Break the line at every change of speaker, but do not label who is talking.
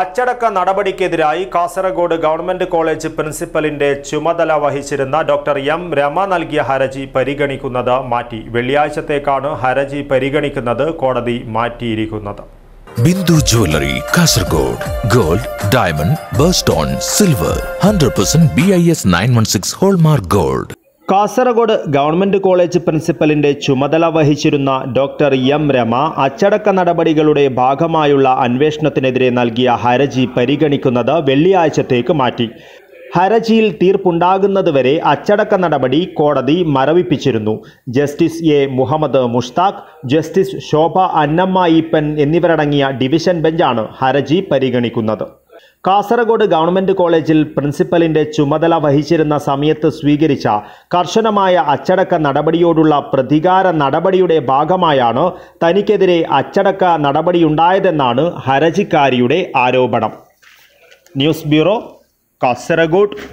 അച്ചടക്ക നടപടിക്കെതിരായി Kasaragod government college പ്രിൻസിപ്പലിന്റെ ചുമതല വഹിച്ചിരുന്ന ഡോക്ടർ എം രമ നൽകിയ ഹർജി പരിഗണിക്കുന്നത് മാറ്റി വെള്ളിയാഴ്ചത്തേക്കാണ് ഹർജി പരിഗണിക്കുന്നത് കോടതി മാറ്റിയിരിക്കുന്നത്
Bindu jewellery Kasaragod gold diamond birthstone silver hundred percent B I S nine one six hallmark gold
Kasaragod government college പ്രിൻസിപ്പലിന്റെ ചുമതല വഹിച്ചിരുന്ന ഡോക്ടർ എം രമ അച്ചടക്ക നടപടികളുടെ ഭാഗമായുള്ള അന്വേഷണത്തിനെതിരെ നൽകിയ ഹർജി പരിഗണിക്കുന്നത് വെള്ളിയാഴ്ചത്തേക്ക് മാറ്റി ഹർജിയിൽ തീർപ്പുണ്ടാകുന്നതുവരെ അച്ചടക്ക നടപടി കോടതി മരവിപ്പിച്ചിരുന്നു justice A Muhammad Mushtaq justice Shobha Annamma Eappen എന്നിവരടങ്ങിയ ഡിവിഷൻ ബെഞ്ചാണ് ഹർജി പരിഗണിക്കുന്നത് കാസർഗോഡ് ഗവൺമെന്റ് കോളേജിൽ പ്രിൻസിപ്പലിന്റെ ചുമതല വഹിച്ചിരുന്ന സമയത്ത് സ്വീകരിച്ച കർശനമായ അച്ചടക്ക നടപടിയോടുള്ള പ്രതികാര നടപടിയുടെ ഭാഗമായാണ് തനിക്കെതിരെ അച്ചടക്ക നടപടിയുണ്ടായതെന്നാണ് ഹരജിക്കാരിയുടെ ആരോപണം ന്യൂസ് ബ്യൂറോ കാസർഗോഡ്